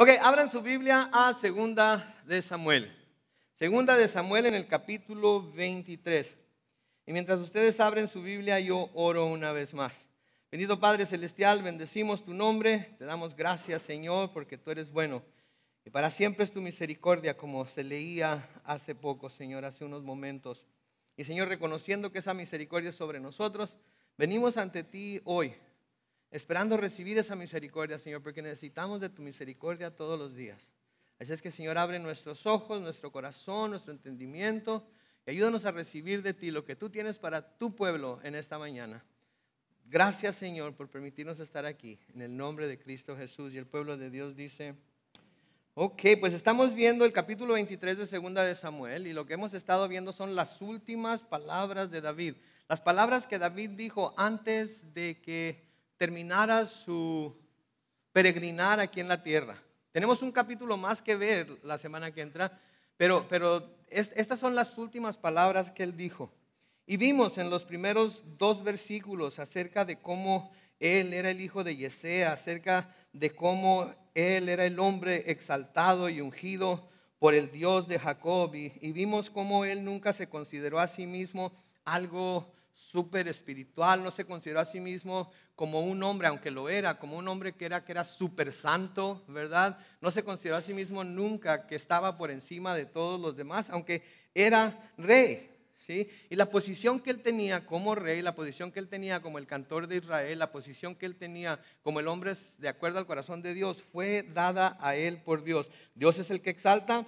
Ok, abran su Biblia a Segunda de Samuel. Segunda de Samuel en el capítulo 23. Y mientras ustedes abren su Biblia, yo oro una vez más. Bendito Padre Celestial, bendecimos tu nombre, te damos gracias Señor porque tú eres bueno. Y para siempre es tu misericordia, como se leía hace poco, Señor, hace unos momentos. Y Señor, reconociendo que esa misericordia es sobre nosotros, venimos ante ti hoy esperando recibir esa misericordia, Señor, porque necesitamos de tu misericordia todos los días. Así es que, Señor, abre nuestros ojos, nuestro corazón, nuestro entendimiento y ayúdanos a recibir de ti lo que tú tienes para tu pueblo en esta mañana. Gracias, Señor, por permitirnos estar aquí. En el nombre de Cristo Jesús y el pueblo de Dios dice, ok, pues estamos viendo el capítulo 23 de Segunda de Samuel y lo que hemos estado viendo son las últimas palabras de David, las palabras que David dijo antes de que terminara su peregrinar aquí en la tierra. Tenemos un capítulo más que ver la semana que entra, pero, pero estas son las últimas palabras que él dijo. Y vimos en los primeros dos versículos acerca de cómo él era el hijo de Yesea, acerca de cómo él era el hombre exaltado y ungido por el Dios de Jacob. Y, y vimos cómo él nunca se consideró a sí mismo algo súper espiritual, no se consideró a sí mismo como un hombre, aunque lo era, como un hombre que era, que era súper santo, ¿verdad? No se consideró a sí mismo nunca que estaba por encima de todos los demás, aunque era rey, ¿sí? Y la posición que él tenía como rey, la posición que él tenía como el cantor de Israel, la posición que él tenía como el hombre de acuerdo al corazón de Dios, fue dada a él por Dios. Dios es el que exalta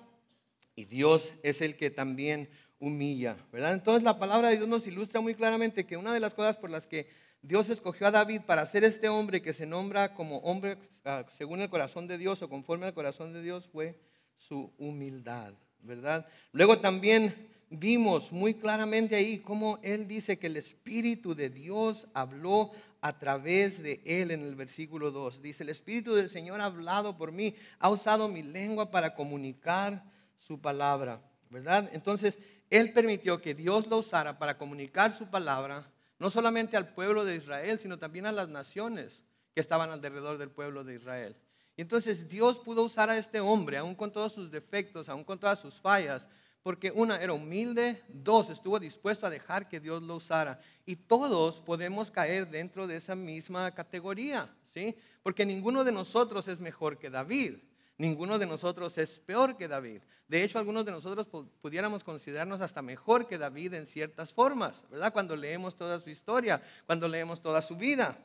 y Dios es el que también humilla, ¿verdad? Entonces la palabra de Dios nos ilustra muy claramente que una de las cosas por las que Dios escogió a David para ser este hombre que se nombra como hombre ah, según el corazón de Dios o conforme al corazón de Dios fue su humildad, ¿verdad? Luego también vimos muy claramente ahí cómo él dice que el Espíritu de Dios habló a través de él en el versículo 2. Dice, el Espíritu del Señor ha hablado por mí, ha usado mi lengua para comunicar su palabra, ¿verdad? Entonces, él permitió que Dios lo usara para comunicar su palabra, no solamente al pueblo de Israel, sino también a las naciones que estaban alrededor del pueblo de Israel. Y entonces Dios pudo usar a este hombre, aún con todos sus defectos, aún con todas sus fallas, porque una era humilde, dos estuvo dispuesto a dejar que Dios lo usara. Y todos podemos caer dentro de esa misma categoría, ¿sí? Porque ninguno de nosotros es mejor que David. Ninguno de nosotros es peor que David. De hecho, algunos de nosotros pudiéramos considerarnos hasta mejor que David en ciertas formas, ¿verdad? Cuando leemos toda su historia, cuando leemos toda su vida.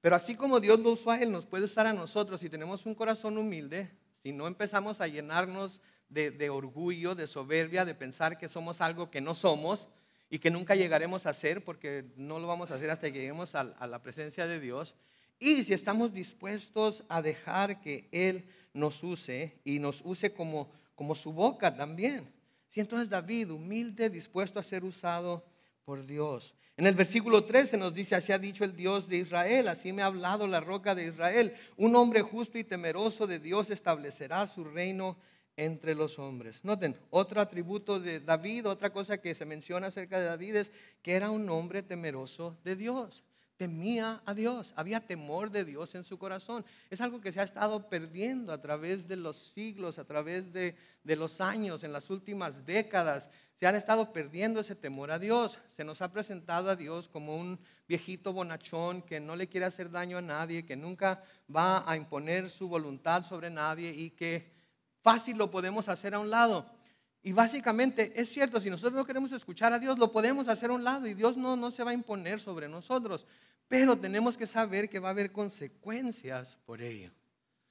Pero así como Dios lo a él, nos puede usar a nosotros si tenemos un corazón humilde, si no empezamos a llenarnos de, orgullo, de soberbia, de pensar que somos algo que no somos y que nunca llegaremos a ser porque no lo vamos a hacer hasta que lleguemos a la presencia de Dios y si estamos dispuestos a dejar que Él nos use y nos use como, su boca también. Si entonces David, humilde, dispuesto a ser usado por Dios. En el versículo 13 nos dice, así ha dicho el Dios de Israel, así me ha hablado la roca de Israel. Un hombre justo y temeroso de Dios establecerá su reino entre los hombres. Noten, otro atributo de David, otra cosa que se menciona acerca de David es que era un hombre temeroso de Dios temía a Dios, había temor de Dios en su corazón. Es algo que se ha estado perdiendo a través de los siglos, a través de, los años, en las últimas décadas. Se han estado perdiendo ese temor a Dios. Se nos ha presentado a Dios como un viejito bonachón que no le quiere hacer daño a nadie, que nunca va a imponer su voluntad sobre nadie y que fácil lo podemos hacer a un lado. Y básicamente es cierto, si nosotros no queremos escuchar a Dios, lo podemos hacer a un lado y Dios no, no se va a imponer sobre nosotros, pero tenemos que saber que va a haber consecuencias por ello.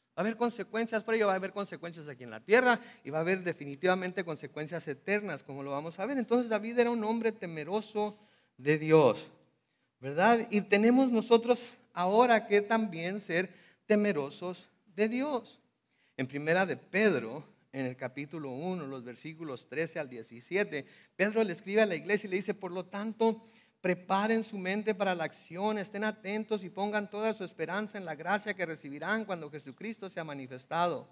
Va a haber consecuencias por ello, va a haber consecuencias aquí en la tierra y va a haber definitivamente consecuencias eternas, como lo vamos a ver. Entonces David era un hombre temeroso de Dios, ¿verdad? Y tenemos nosotros ahora que también ser temerosos de Dios. En primera de Pedro, en el capítulo 1, los versículos 13 al 17, Pedro le escribe a la iglesia y le dice, por lo tanto, preparen su mente para la acción, estén atentos y pongan toda su esperanza en la gracia que recibirán cuando Jesucristo se ha manifestado.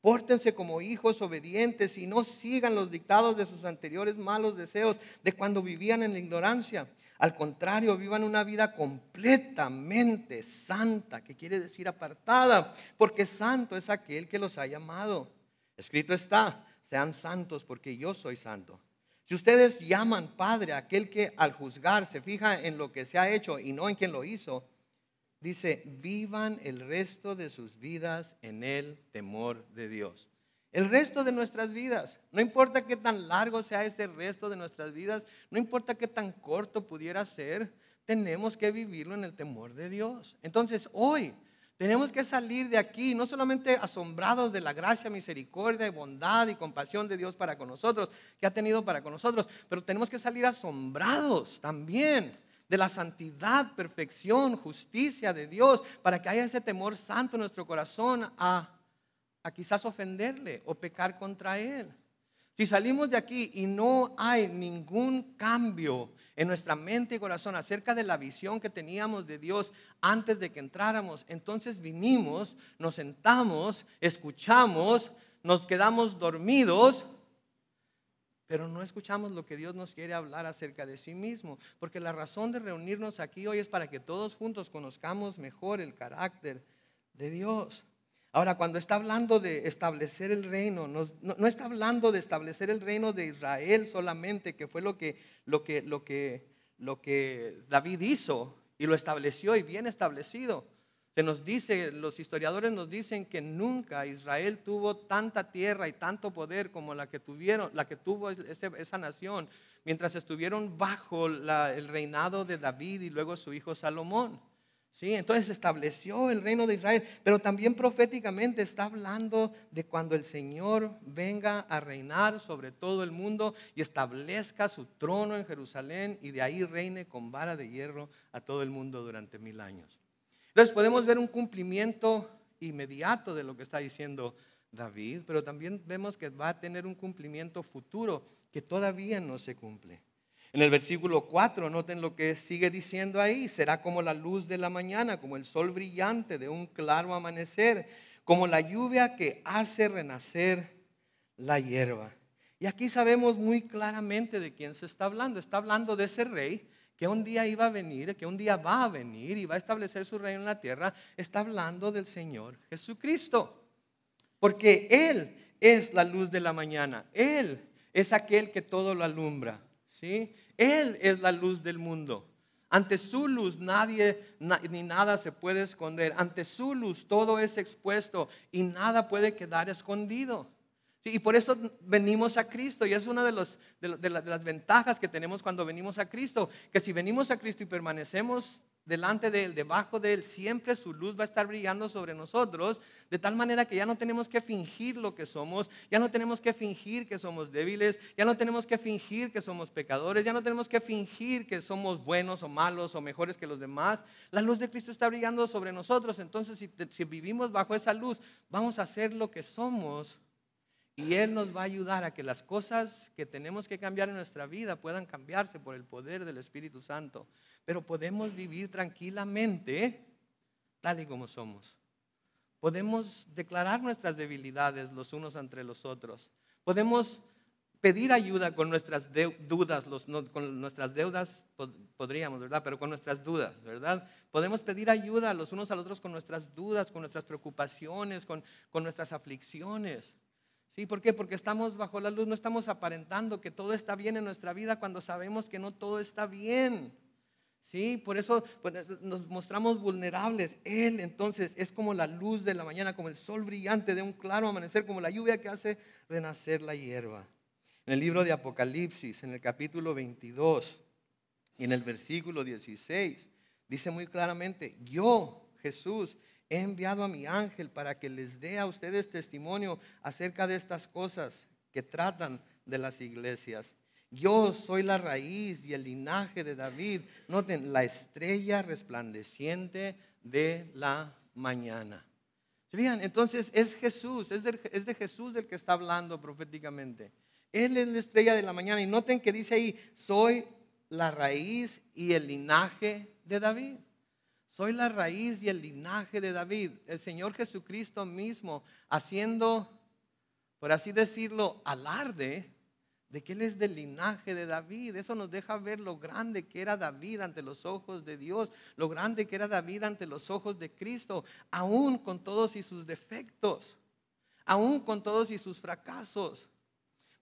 Pórtense como hijos obedientes y no sigan los dictados de sus anteriores malos deseos de cuando vivían en la ignorancia. Al contrario, vivan una vida completamente santa, que quiere decir apartada, porque santo es aquel que los ha llamado. Escrito está, sean santos porque yo soy santo. Si ustedes llaman padre a aquel que al juzgar se fija en lo que se ha hecho y no en quien lo hizo, dice, vivan el resto de sus vidas en el temor de Dios. El resto de nuestras vidas, no importa qué tan largo sea ese resto de nuestras vidas, no importa qué tan corto pudiera ser, tenemos que vivirlo en el temor de Dios. Entonces, hoy tenemos que salir de aquí no solamente asombrados de la gracia, misericordia bondad y compasión de Dios para con nosotros, que ha tenido para con nosotros, pero tenemos que salir asombrados también de la santidad, perfección, justicia de Dios, para que haya ese temor santo en nuestro corazón a, a quizás ofenderle o pecar contra Él. Si salimos de aquí y no hay ningún cambio en nuestra mente y corazón acerca de la visión que teníamos de Dios antes de que entráramos. Entonces vinimos, nos sentamos, escuchamos, nos quedamos dormidos, pero no escuchamos lo que Dios nos quiere hablar acerca de sí mismo, porque la razón de reunirnos aquí hoy es para que todos juntos conozcamos mejor el carácter de Dios. Ahora, cuando está hablando de establecer el reino, no, está hablando de establecer el reino de Israel solamente, que fue lo que, David hizo y lo estableció y bien establecido. Se nos dice, los historiadores nos dicen que nunca Israel tuvo tanta tierra y tanto poder como la que tuvieron, la que tuvo esa nación mientras estuvieron bajo el reinado de David y luego su hijo Salomón. Sí, entonces estableció el reino de Israel, pero también proféticamente está hablando de cuando el Señor venga a reinar sobre todo el mundo y establezca su trono en Jerusalén y de ahí reine con vara de hierro a todo el mundo durante mil años. Entonces podemos ver un cumplimiento inmediato de lo que está diciendo David, pero también vemos que va a tener un cumplimiento futuro que todavía no se cumple. En el versículo 4, noten lo que sigue diciendo ahí, será como la luz de la mañana, como el sol brillante de un claro amanecer, como la lluvia que hace renacer la hierba. Y aquí sabemos muy claramente de quién se está hablando. Está hablando de ese rey que un día iba a venir, que un día va a venir y va a establecer su reino en la tierra. Está hablando del Señor Jesucristo. Porque Él es la luz de la mañana. Él es aquel que todo lo alumbra. ¿sí? Él es la luz del mundo. Ante su luz nadie ni nada se puede esconder. Ante su luz todo es expuesto y nada puede quedar escondido. y por eso venimos a Cristo y es una de, de las ventajas que tenemos cuando venimos a Cristo, que si venimos a Cristo y permanecemos delante de Él, debajo de Él, siempre su luz va a estar brillando sobre nosotros, de tal manera que ya no tenemos que fingir lo que somos, ya no tenemos que fingir que somos débiles, ya no tenemos que fingir que somos pecadores, ya no tenemos que fingir que somos buenos o malos o mejores que los demás. La luz de Cristo está brillando sobre nosotros, entonces si, vivimos bajo esa luz, vamos a ser lo que somos. Y Él nos va a ayudar a que las cosas que tenemos que cambiar en nuestra vida puedan cambiarse por el poder del Espíritu Santo pero podemos vivir tranquilamente tal y como somos. Podemos declarar nuestras debilidades los unos entre los otros. Podemos pedir ayuda con nuestras dudas, con nuestras deudas podríamos, ¿verdad? Pero con nuestras dudas, ¿verdad? Podemos pedir ayuda los unos a los otros con nuestras dudas, con nuestras preocupaciones, con, con nuestras aflicciones. ¿Sí? ¿Por qué? Porque estamos bajo la luz, no estamos aparentando que todo está bien en nuestra vida cuando sabemos que no todo está bien. ¿sí? Por eso pues, eh, nos mostramos vulnerables. Él entonces es como la luz de la mañana, como el sol brillante de un claro amanecer, como la lluvia que hace renacer la hierba. En el libro de Apocalipsis, en el capítulo 22 y en el versículo 16, dice muy claramente, yo, Jesús, he enviado a mi ángel para que les dé a ustedes testimonio acerca de estas cosas que tratan de las iglesias. Yo soy la raíz y el linaje de David. Noten, la estrella resplandeciente de la mañana. Entonces es Jesús, es de, es de Jesús del que está hablando proféticamente. Él es la estrella de la mañana. Y noten que dice ahí, soy la raíz y el linaje de David. Soy la raíz y el linaje de David. El Señor Jesucristo mismo haciendo, por así decirlo, alarde de que Él es del linaje de David. Eso nos deja ver lo grande que era David ante los ojos de Dios, lo grande que era David ante los ojos de Cristo, aún con todos y sus defectos, aún con todos y sus fracasos.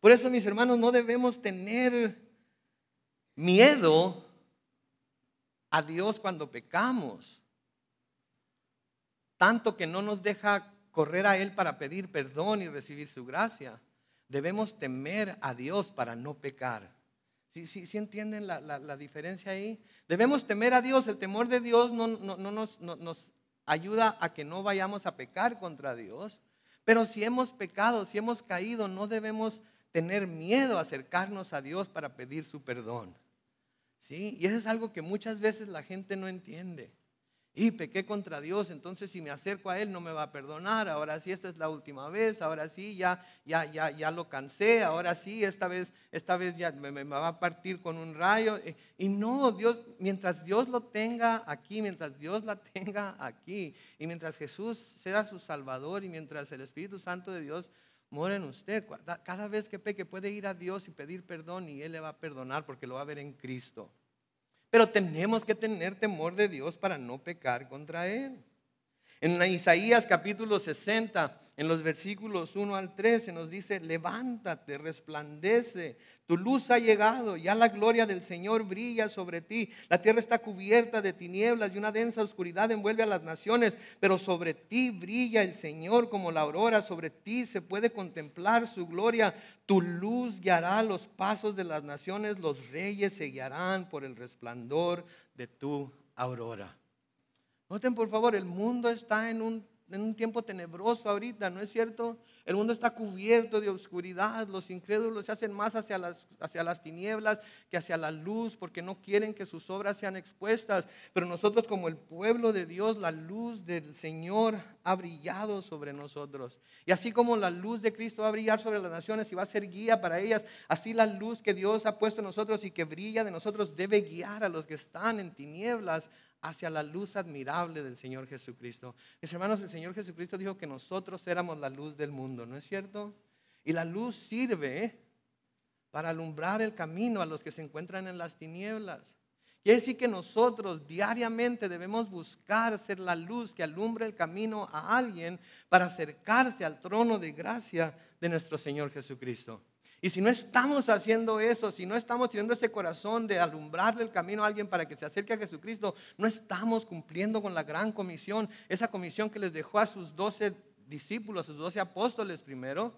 Por eso, mis hermanos, no debemos tener miedo a Dios cuando pecamos, tanto que no nos deja correr a Él para pedir perdón y recibir su gracia. Debemos temer a Dios para no pecar. ¿Sí, sí, entienden la, diferencia ahí? Debemos temer a Dios. El temor de Dios no, nos, nos ayuda a que no vayamos a pecar contra Dios. Pero si hemos pecado, si hemos caído, no debemos tener miedo a acercarnos a Dios para pedir su perdón. ¿Sí? Y eso es algo que muchas veces la gente no entiende y pequé contra Dios, entonces si me acerco a Él no me va a perdonar, ahora sí, esta es la última vez, ahora sí, ya, ya, ya, ya lo cansé, ahora sí, esta vez, esta vez ya me, me va a partir con un rayo. Eh, y no, Dios, mientras Dios lo tenga aquí, mientras Dios la tenga aquí, y mientras Jesús sea su Salvador y mientras el Espíritu Santo de Dios mora en usted, cada vez que peque puede ir a Dios y pedir perdón y Él le va a perdonar porque lo va a ver en Cristo. Pero tenemos que tener temor de Dios para no pecar contra Él. En Isaías capítulo 60, en los versículos 1 al 13, se nos dice, levántate, resplandece, tu luz ha llegado, ya la gloria del Señor brilla sobre ti. La tierra está cubierta de tinieblas y una densa oscuridad envuelve a las naciones, pero sobre ti brilla el Señor como la aurora, sobre ti se puede contemplar su gloria. Tu luz guiará los pasos de las naciones, los reyes se guiarán por el resplandor de tu aurora. Noten por favor, el mundo está en un, tiempo tenebroso ahorita, ¿no es cierto? El mundo está cubierto de oscuridad. Los incrédulos se hacen más hacia las, hacia las tinieblas que hacia la luz porque no quieren que sus obras sean expuestas. Pero nosotros como el pueblo de Dios, la luz del Señor ha brillado sobre nosotros. Y así como la luz de Cristo va a brillar sobre las naciones y va a ser guía para ellas, así la luz que Dios ha puesto en nosotros y que brilla de nosotros debe guiar a los que están en tinieblas hacia la luz admirable del Señor Jesucristo. Mis hermanos, el Señor Jesucristo dijo que nosotros éramos la luz del mundo, ¿no es cierto? Y la luz sirve ¿eh? para alumbrar el camino a los que se encuentran en las tinieblas. Y es así que nosotros diariamente debemos buscar ser la luz que alumbre el camino a alguien para acercarse al trono de gracia de nuestro Señor Jesucristo. Y si no estamos haciendo eso, si no estamos teniendo ese corazón de alumbrarle el camino a alguien para que se acerque a Jesucristo, no estamos cumpliendo con la gran comisión, esa comisión que les dejó a sus doce discípulos, a sus doce apóstoles primero,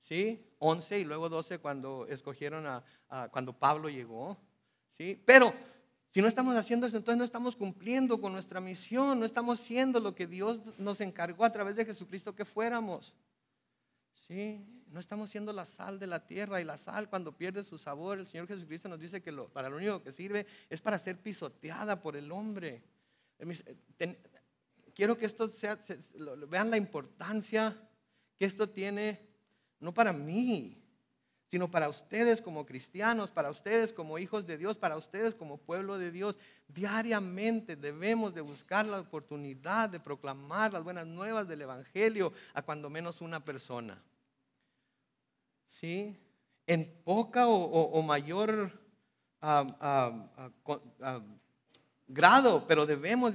¿sí? Once y luego doce cuando escogieron a, cuando Pablo llegó, ¿sí? Pero si no estamos haciendo eso, entonces no estamos cumpliendo con nuestra misión, no estamos siendo lo que Dios nos encargó a través de Jesucristo que fuéramos, ¿sí? no estamos siendo la sal de la tierra y la sal cuando pierde su sabor, el Señor Jesucristo nos dice que para lo único que sirve es para ser pisoteada por el hombre. Eh, eh, quiero que esto sea, vean la importancia que esto tiene, no para mí, sino para ustedes como cristianos, para ustedes como hijos de Dios, para ustedes como pueblo de Dios. Diariamente debemos de buscar la oportunidad de proclamar las buenas nuevas del Evangelio a cuando menos una persona. ¿sí? en poca o, mayor grado, pero debemos,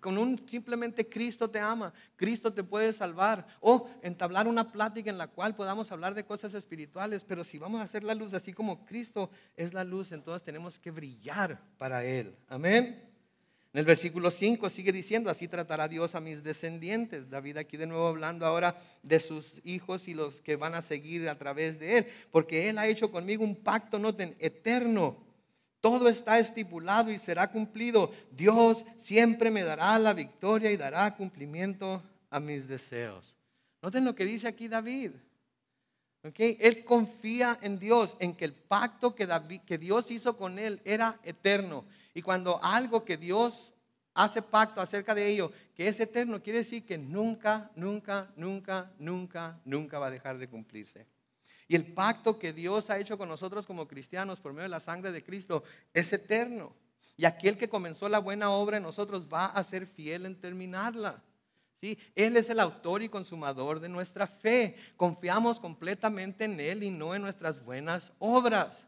con un simplemente Cristo te ama, Cristo te puede salvar, o entablar una plática en la cual podamos hablar de cosas espirituales, pero si vamos a hacer la luz así como Cristo es la luz, entonces tenemos que brillar para Él. Amén. En el versículo 5 sigue diciendo, así tratará Dios a mis descendientes. David aquí de nuevo hablando ahora de sus hijos y los que van a seguir a través de él, porque él ha hecho conmigo un pacto, noten, eterno. Todo está estipulado y será cumplido. Dios siempre me dará la victoria y dará cumplimiento a mis deseos. Noten lo que dice aquí David. Okay. Él confía en Dios, en que el pacto que Dios hizo con él era eterno y cuando algo que Dios hace pacto acerca de ello, que es eterno, quiere decir que nunca, nunca, nunca, nunca, nunca va a dejar de cumplirse. Y el pacto que Dios ha hecho con nosotros como cristianos por medio de la sangre de Cristo es eterno. Y aquel que comenzó la buena obra en nosotros va a ser fiel en terminarla. ¿Sí? Él es el autor y consumador de nuestra fe. Confiamos completamente en Él y no en nuestras buenas obras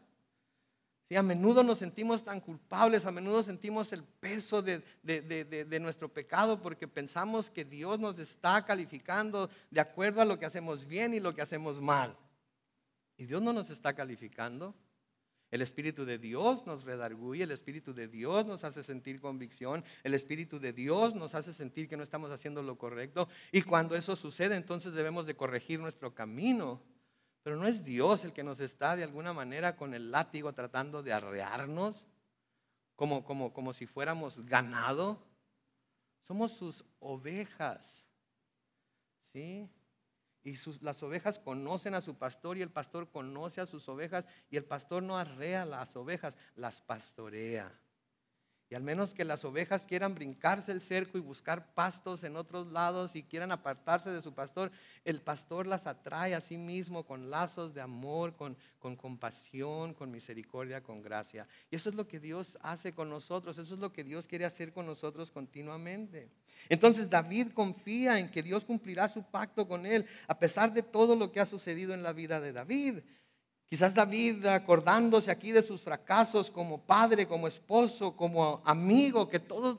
a menudo nos sentimos tan culpables, a menudo sentimos el peso de, nuestro pecado porque pensamos que Dios nos está calificando de acuerdo a lo que hacemos bien y lo que hacemos mal. Y Dios no nos está calificando. El Espíritu de Dios nos redarguye, el Espíritu de Dios nos hace sentir convicción, el Espíritu de Dios nos hace sentir que no estamos haciendo lo correcto. Y cuando eso sucede, entonces debemos de corregir nuestro camino pero no es Dios el que nos está de alguna manera con el látigo tratando de arrearnos, como, si fuéramos ganado. Somos sus ovejas. ¿Sí? Y las ovejas conocen a su pastor y el pastor conoce a sus ovejas y el pastor no arrea las ovejas, las pastorea. Y al menos que las ovejas quieran brincarse el cerco y buscar pastos en otros lados y quieran apartarse de su pastor, el pastor las atrae a sí mismo con lazos de amor, con, compasión, con misericordia, con gracia. Y eso es lo que Dios hace con nosotros, eso es lo que Dios quiere hacer con nosotros continuamente. Entonces David confía en que Dios cumplirá su pacto con él, a pesar de todo lo que ha sucedido en la vida de David. Quizás David, acordándose aquí de sus fracasos como padre, como esposo, como amigo, que todos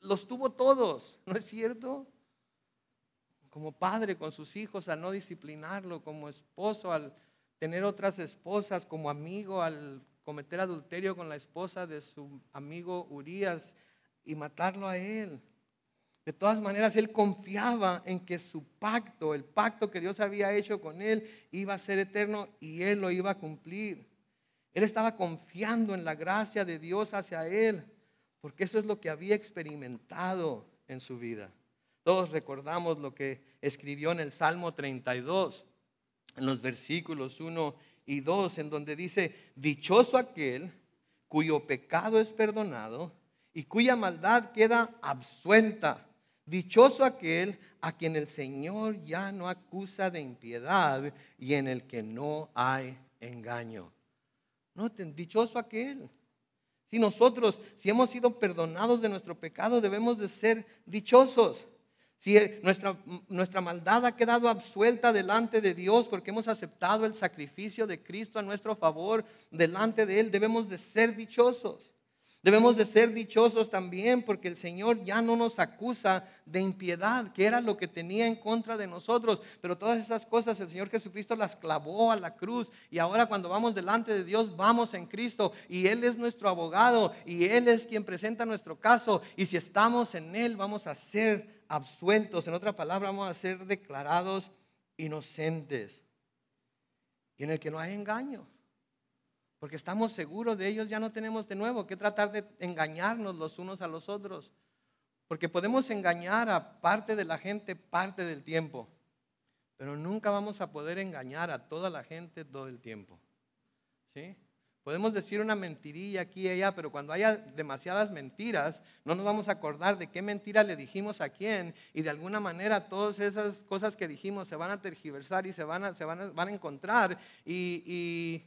los tuvo todos, ¿no es cierto? Como padre con sus hijos al no disciplinarlo, como esposo al tener otras esposas, como amigo al cometer adulterio con la esposa de su amigo Urias y matarlo a él. De todas maneras, él confiaba en que su pacto, el pacto que Dios había hecho con él, iba a ser eterno y él lo iba a cumplir. Él estaba confiando en la gracia de Dios hacia él, porque eso es lo que había experimentado en su vida. Todos recordamos lo que escribió en el Salmo 32, en los versículos 1 y 2, en donde dice, dichoso aquel cuyo pecado es perdonado y cuya maldad queda absuelta. Dichoso aquel a quien el Señor ya no acusa de impiedad y en el que no hay engaño. Noten, dichoso aquel. Si nosotros, si hemos sido perdonados de nuestro pecado, debemos de ser dichosos. Si nuestra, nuestra maldad ha quedado absuelta delante de Dios porque hemos aceptado el sacrificio de Cristo a nuestro favor delante de Él, debemos de ser dichosos. Debemos de ser dichosos también porque el Señor ya no nos acusa de impiedad, que era lo que tenía en contra de nosotros. Pero todas esas cosas el Señor Jesucristo las clavó a la cruz y ahora cuando vamos delante de Dios vamos en Cristo y Él es nuestro abogado y Él es quien presenta nuestro caso y si estamos en Él vamos a ser absueltos. En otra palabra, vamos a ser declarados inocentes y en el que no hay engaño porque estamos seguros de ellos, ya no tenemos de nuevo que tratar de engañarnos los unos a los otros, porque podemos engañar a parte de la gente parte del tiempo, pero nunca vamos a poder engañar a toda la gente todo el tiempo. ¿Sí? Podemos decir una mentirilla aquí y allá, pero cuando haya demasiadas mentiras, no nos vamos a acordar de qué mentira le dijimos a quién y de alguna manera todas esas cosas que dijimos se van a tergiversar y se van a, se van van a encontrar y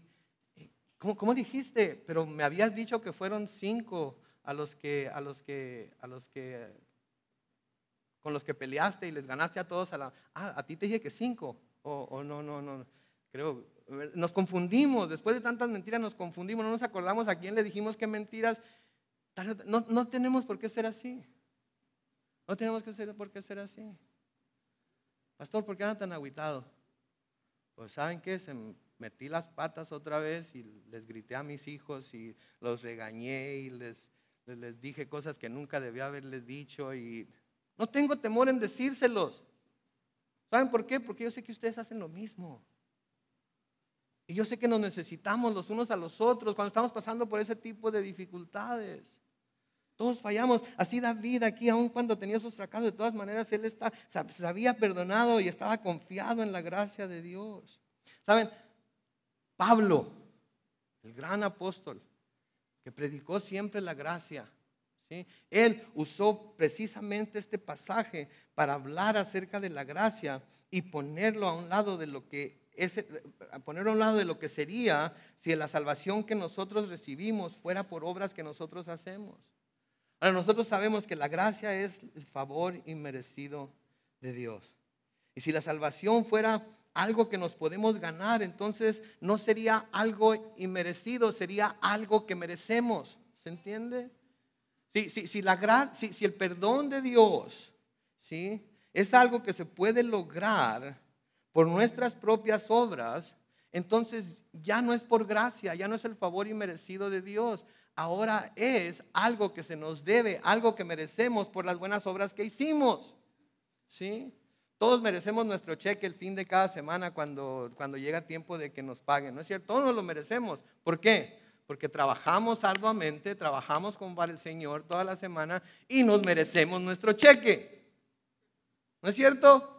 ¿Cómo, dijiste? Pero me habías dicho que fueron cinco a los que, a los que, a los que, con los que peleaste y les ganaste a todos a la, ah, a ti te dije que cinco, o, no, no, no, creo, nos confundimos, después de tantas mentiras nos confundimos, no nos acordamos a quién le dijimos qué mentiras, no, tenemos por qué ser así, no tenemos que ser, por qué ser así. Pastor, ¿por qué andan tan aguitado? Pues saben qué, se, metí las patas otra vez y les grité a mis hijos y los regañé y les, les dije cosas que nunca debía haberles dicho y no tengo temor en decírselos. ¿Saben por qué? Porque yo sé que ustedes hacen lo mismo. Y yo sé que nos necesitamos los unos a los otros cuando estamos pasando por ese tipo de dificultades. Todos fallamos. Así David aquí, aun cuando tenía sus fracasos, de todas maneras, él está, se había perdonado y estaba confiado en la gracia de Dios. ¿Saben? Pablo, el gran apóstol, que predicó siempre la gracia. ¿sí? Él usó precisamente este pasaje para hablar acerca de la gracia y ponerlo a un lado de lo que es, a un lado de lo que sería si la salvación que nosotros recibimos fuera por obras que nosotros hacemos. Ahora nosotros sabemos que la gracia es el favor inmerecido de Dios. Y si la salvación fuera algo que nos podemos ganar, entonces no sería algo inmerecido, sería algo que merecemos. ¿Se entiende? Si, si, si, la, si el perdón de Dios ¿sí? es algo que se puede lograr por nuestras propias obras, entonces ya no es por gracia, ya no es el favor inmerecido de Dios. Ahora es algo que se nos debe, algo que merecemos por las buenas obras que hicimos. ¿Sí? Todos merecemos nuestro cheque el fin de cada semana cuando, cuando llega tiempo de que nos paguen, ¿no es cierto? Todos nos lo merecemos. ¿Por qué? Porque trabajamos arduamente, trabajamos con el Señor toda la semana y nos merecemos nuestro cheque. ¿No es cierto?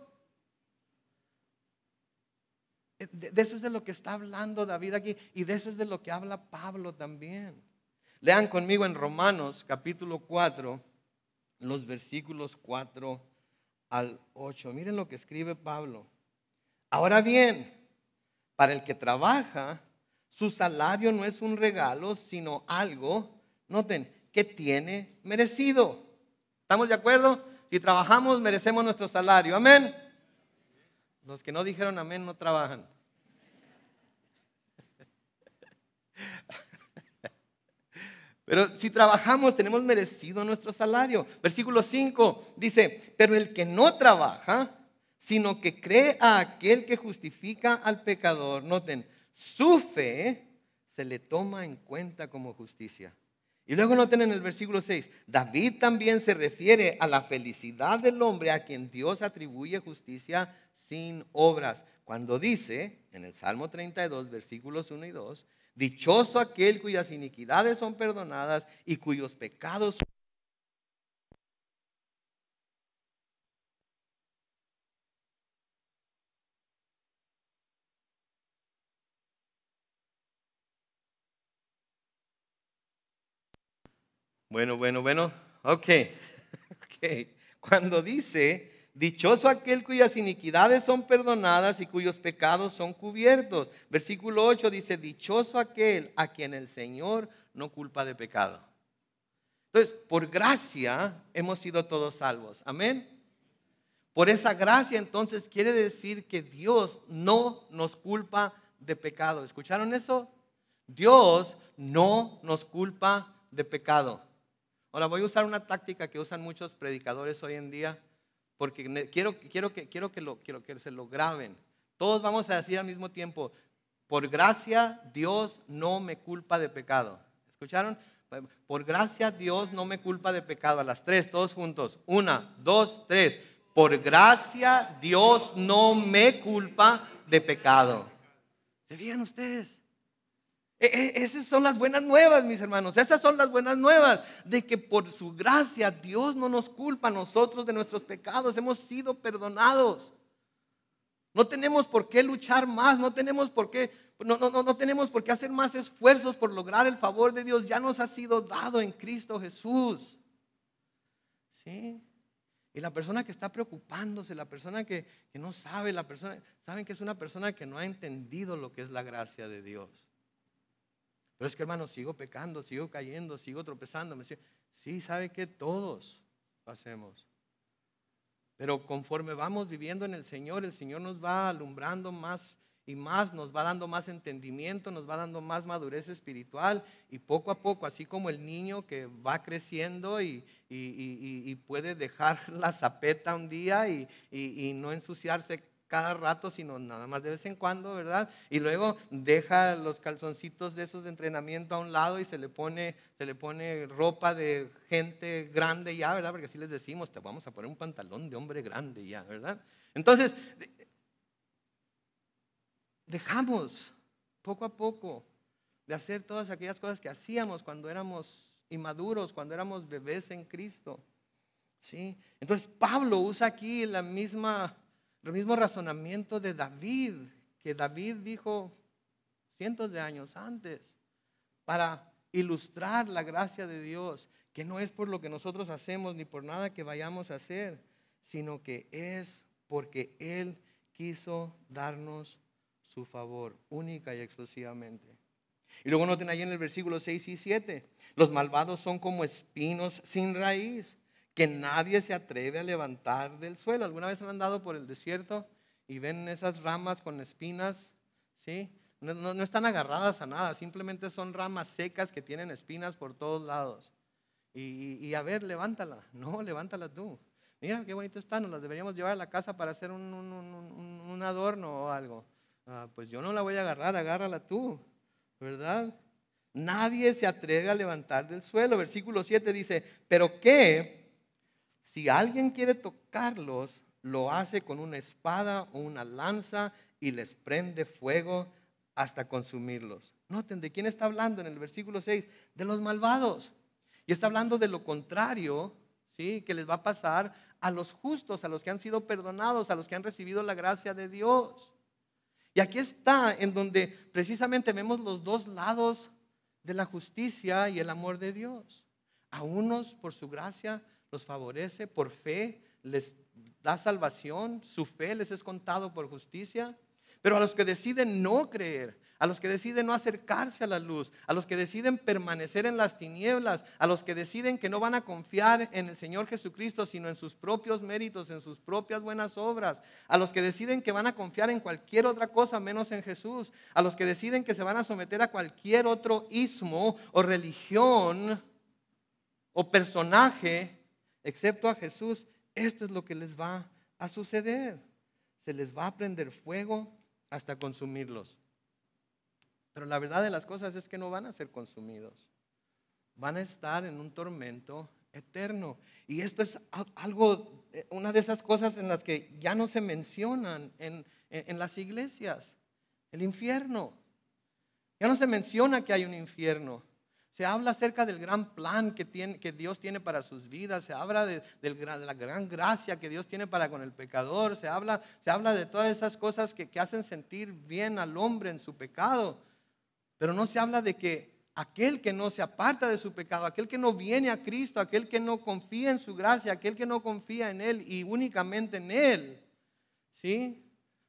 De, eso es de lo que está hablando David aquí y de eso es de lo que habla Pablo también. Lean conmigo en Romanos capítulo 4, los versículos 4 al 8. Miren lo que escribe Pablo. Ahora bien, para el que trabaja, su salario no es un regalo, sino algo, noten, que tiene merecido. ¿Estamos de acuerdo? Si trabajamos, merecemos nuestro salario. Amén. Los que no dijeron amén no trabajan. Pero si trabajamos tenemos merecido nuestro salario. Versículo 5 dice, pero el que no trabaja, sino que cree a aquel que justifica al pecador, noten, su fe se le toma en cuenta como justicia. Y luego noten en el versículo 6, David también se refiere a la felicidad del hombre a quien Dios atribuye justicia sin obras. Cuando dice en el Salmo 32, versículos 1 y 2, Dichoso aquel cuyas iniquidades son perdonadas y cuyos pecados son Bueno, bueno, bueno. Ok. okay. Cuando dice Dichoso aquel cuyas iniquidades son perdonadas y cuyos pecados son cubiertos. Versículo 8 dice, dichoso aquel a quien el Señor no culpa de pecado. Entonces, por gracia hemos sido todos salvos. Amén. Por esa gracia entonces quiere decir que Dios no nos culpa de pecado. ¿Escucharon eso? Dios no nos culpa de pecado. Ahora voy a usar una táctica que usan muchos predicadores hoy en día porque quiero, quiero, que, quiero, que lo, quiero que se lo graben. Todos vamos a decir al mismo tiempo, por gracia Dios no me culpa de pecado. ¿Escucharon? Por gracia Dios no me culpa de pecado. A las tres, todos juntos. Una, dos, tres. Por gracia Dios no me culpa de pecado. ¿Se fijan ustedes? E, e, esas son las buenas nuevas, mis hermanos. Esas son las buenas nuevas de que por su gracia Dios no nos culpa a nosotros de nuestros pecados. Hemos sido perdonados. No tenemos por qué luchar más, no tenemos por qué, no, tenemos por qué hacer más esfuerzos por lograr el favor de Dios. Ya nos ha sido dado en Cristo Jesús. ¿Sí? Y la persona que está preocupándose, la persona que, que no sabe, la persona, saben que es una persona que no ha entendido lo que es la gracia de Dios. Pero es que, hermano, sigo pecando, sigo cayendo, sigo tropezando. Sí, sabe que todos lo hacemos. Pero conforme vamos viviendo en el Señor, el Señor nos va alumbrando más y más, nos va dando más entendimiento, nos va dando más madurez espiritual y poco a poco, así como el niño que va creciendo y, y puede dejar la zapeta un día y no ensuciarse cada rato, sino nada más de vez en cuando, ¿verdad? Y luego deja los calzoncitos de esos de entrenamiento a un lado y se le pone, se le pone ropa de gente grande ya, ¿verdad? Porque así les decimos, te vamos a poner un pantalón de hombre grande ya, ¿verdad? Entonces, dejamos poco a poco de hacer todas aquellas cosas que hacíamos cuando éramos inmaduros, cuando éramos bebés en Cristo. ¿Sí? Entonces Pablo usa aquí la misma el mismo razonamiento de David, que David dijo cientos de años antes, para ilustrar la gracia de Dios, que no es por lo que nosotros hacemos ni por nada que vayamos a hacer, sino que es porque Él quiso darnos su favor, única y exclusivamente. Y luego noten ahí en el versículo 6 y 7, los malvados son como espinos sin raíz que nadie se atreve a levantar del suelo. ¿Alguna vez han andado por el desierto y ven esas ramas con espinas? ¿Sí? No, están agarradas a nada, simplemente son ramas secas que tienen espinas por todos lados. Y, a ver, levántala. No, levántala tú. Mira qué bonito está, nos las deberíamos llevar a la casa para hacer un, adorno o algo. Ah, pues yo no la voy a agarrar, agárrala tú, ¿verdad? Nadie se atreve a levantar del suelo. Versículo 7 dice, pero qué si alguien quiere tocarlos, lo hace con una espada o una lanza y les prende fuego hasta consumirlos. Noten de quién está hablando en el versículo 6, de los malvados. Y está hablando de lo contrario, ¿sí? Que les va a pasar a los justos, a los que han sido perdonados, a los que han recibido la gracia de Dios. Y aquí está en donde precisamente vemos los dos lados de la justicia y el amor de Dios. A unos por su gracia, los favorece por fe, les da salvación, su fe les es contado por justicia. Pero a los que deciden no creer, a los que deciden no acercarse a la luz, a los que deciden permanecer en las tinieblas, a los que deciden que no van a confiar en el Señor Jesucristo, sino en sus propios méritos, en sus propias buenas obras, a los que deciden que van a confiar en cualquier otra cosa menos en Jesús, a los que deciden que se van a someter a cualquier otro ismo o religión o personaje excepto a Jesús, esto es lo que les va a suceder. Se les va a prender fuego hasta consumirlos. Pero la verdad de las cosas es que no van a ser consumidos. Van a estar en un tormento eterno. Y esto es algo, eh, una de esas cosas en las que ya no se mencionan en, las iglesias. El infierno. Ya no se menciona que hay un infierno. Se habla acerca del gran plan que, tiene, que Dios tiene para sus vidas, se habla de, la gran gracia que Dios tiene para con el pecador, se habla, se habla de todas esas cosas que, que hacen sentir bien al hombre en su pecado, pero no se habla de que aquel que no se aparta de su pecado, aquel que no viene a Cristo, aquel que no confía en su gracia, aquel que no confía en Él y únicamente en Él, ¿sí?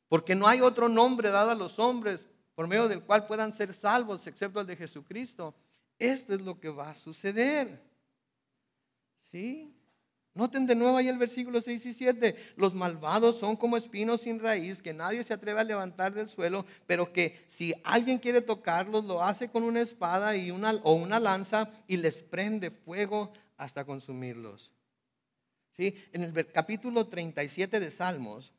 Porque no hay otro nombre dado a los hombres por medio del cual puedan ser salvos excepto el de Jesucristo. Esto es lo que va a suceder. ¿Sí? Noten de nuevo ahí el versículo 6 y 7. Los malvados son como espinos sin raíz que nadie se atreve a levantar del suelo, pero que si alguien quiere tocarlos, lo hace con una espada y una, o una lanza y les prende fuego hasta consumirlos. ¿Sí? En el capítulo 37 de Salmos,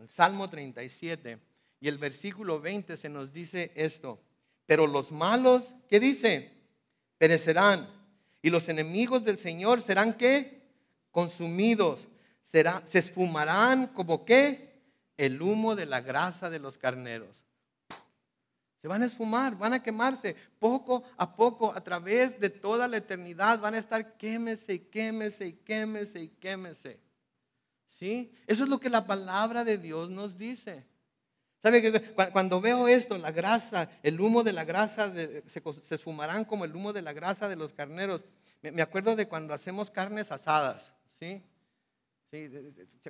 el Salmo 37 y el versículo 20 se nos dice esto. Pero los malos, ¿qué dice? perecerán. Y los enemigos del Señor serán que Consumidos. Será, se esfumarán como qué? El humo de la grasa de los carneros. Se van a esfumar, van a quemarse. Poco a poco, a través de toda la eternidad, van a estar quémese y quémese y quémese y quémese. ¿Sí? Eso es lo que la palabra de Dios nos dice. ¿Sabe que cuando veo esto, la grasa, el humo de la grasa, se, se, como el humo de la grasa de los carneros? Me, acuerdo de cuando hacemos carnes asadas, ¿sí?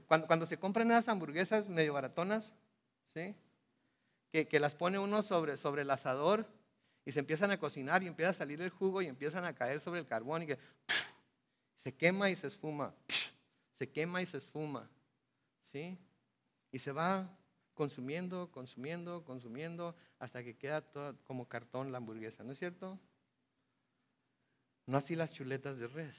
Cuando, se compran esas hamburguesas medio baratonas, ¿sí? Que, las pone uno sobre, sobre el asador y se empiezan a cocinar y empieza a salir el jugo y empiezan a caer sobre el carbón y que se quema y se esfuma, se quema y se esfuma, ¿sí? Y se va consumiendo, consumiendo, consumiendo, hasta que queda como cartón la hamburguesa, ¿no es cierto? No así las chuletas de res.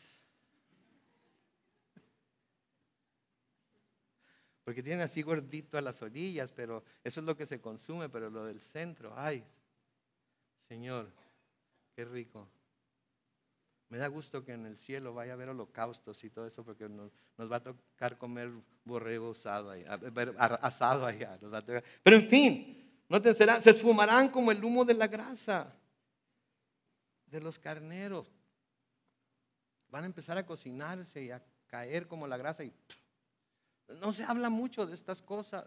Porque tienen así gordito a las orillas, pero eso es lo que se consume, pero lo del centro, ay, Señor, qué rico. Me da gusto que en el cielo vaya a haber holocaustos y todo eso, porque nos, va a tocar comer borrego asado allá. Asado Pero en fin, no te se esfumarán como el humo de la grasa de los carneros. Van a empezar a cocinarse y a caer como la grasa. Y no se habla mucho de estas cosas.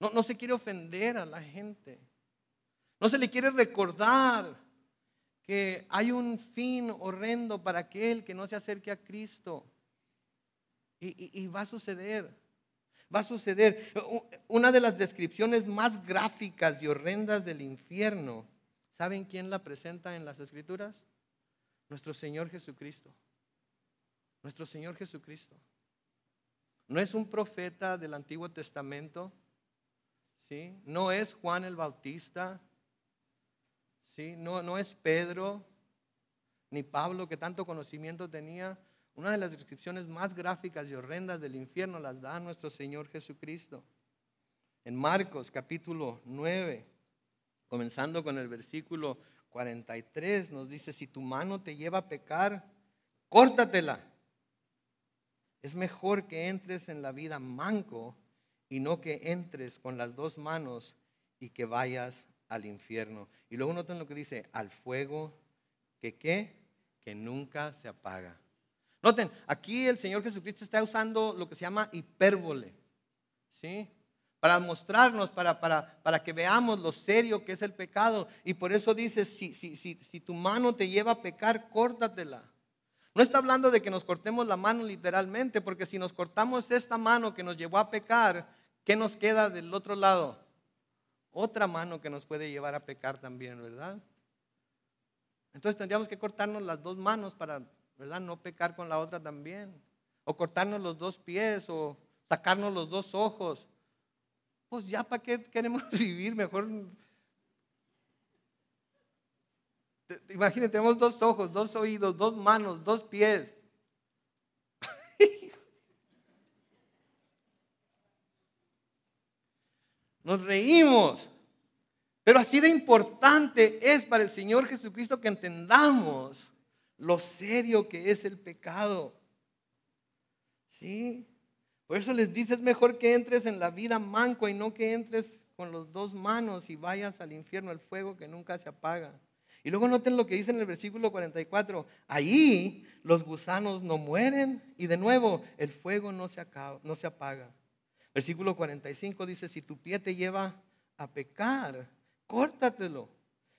No, no se quiere ofender a la gente. No se le quiere recordar que hay un fin horrendo para aquel que no se acerque a Cristo. Y, va a suceder, va a suceder. Una de las descripciones más gráficas y horrendas del infierno, ¿saben quién la presenta en las escrituras? Nuestro Señor Jesucristo. Nuestro Señor Jesucristo. No es un profeta del Antiguo Testamento, ¿sí? No es Juan el Bautista, no, es Pedro ni Pablo que tanto conocimiento tenía. Una de las descripciones más gráficas y horrendas del infierno las da nuestro Señor Jesucristo. En Marcos capítulo 9, comenzando con el versículo 43, nos dice, si tu mano te lleva a pecar, córtatela. Es mejor que entres en la vida manco y no que entres con las dos manos y que vayas al infierno. Y luego noten lo que dice, al fuego que qué, que nunca se apaga. Noten, aquí el Señor Jesucristo está usando lo que se llama hipérbole, ¿sí? Para mostrarnos, para, para, para que veamos lo serio que es el pecado. Y por eso dice, si, si, si, tu mano te lleva a pecar, córtatela. No está hablando de que nos cortemos la mano literalmente, porque si nos cortamos esta mano que nos llevó a pecar, ¿qué nos queda del otro lado? Otra mano que nos puede llevar a pecar también, ¿verdad? Entonces tendríamos que cortarnos las dos manos para, ¿verdad? No pecar con la otra también. O cortarnos los dos pies o sacarnos los dos ojos. Pues ya, ¿para qué queremos vivir? Mejor... Imagínense, tenemos dos ojos, dos oídos, dos manos, dos pies. nos reímos. Pero así de importante es para el Señor Jesucristo que entendamos lo serio que es el pecado. ¿Sí? Por eso les dice, es mejor que entres en la vida manco y no que entres con los dos manos y vayas al infierno, al fuego que nunca se apaga. Y luego noten lo que dice en el versículo 44. ahí los gusanos no mueren y de nuevo el fuego no se apaga. Versículo 45 dice, si tu pie te lleva a pecar, córtatelo.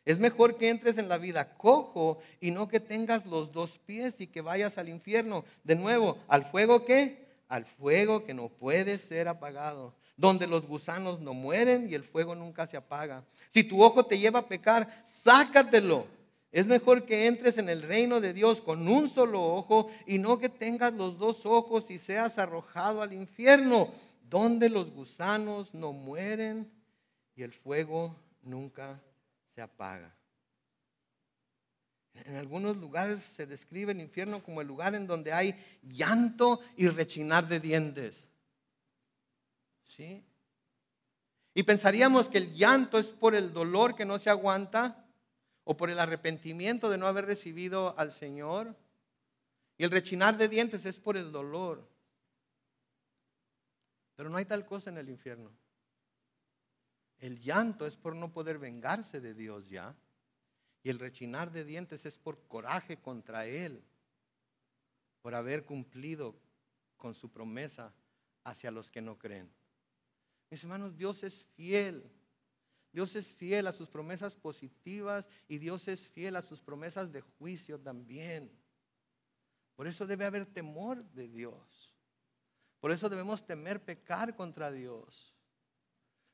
Es mejor que entres en la vida cojo y no que tengas los dos pies y que vayas al infierno. De nuevo, ¿al fuego qué? Al fuego que no puede ser apagado, donde los gusanos no mueren y el fuego nunca se apaga. Si tu ojo te lleva a pecar, sácatelo. Es mejor que entres en el reino de Dios con un solo ojo y no que tengas los dos ojos y seas arrojado al infierno, donde los gusanos no mueren y el fuego nunca se apaga. En algunos lugares se describe el infierno como el lugar en donde hay llanto y rechinar de dientes. ¿Sí? Y pensaríamos que el llanto es por el dolor que no se aguanta o por el arrepentimiento de no haber recibido al Señor. Y el rechinar de dientes es por el dolor. Pero no hay tal cosa en el infierno. El llanto es por no poder vengarse de Dios ya. Y el rechinar de dientes es por coraje contra Él, por haber cumplido con su promesa hacia los que no creen. Mis hermanos, Dios es fiel. Dios es fiel a sus promesas positivas y Dios es fiel a sus promesas de juicio también. Por eso debe haber temor de Dios. Por eso debemos temer pecar contra Dios.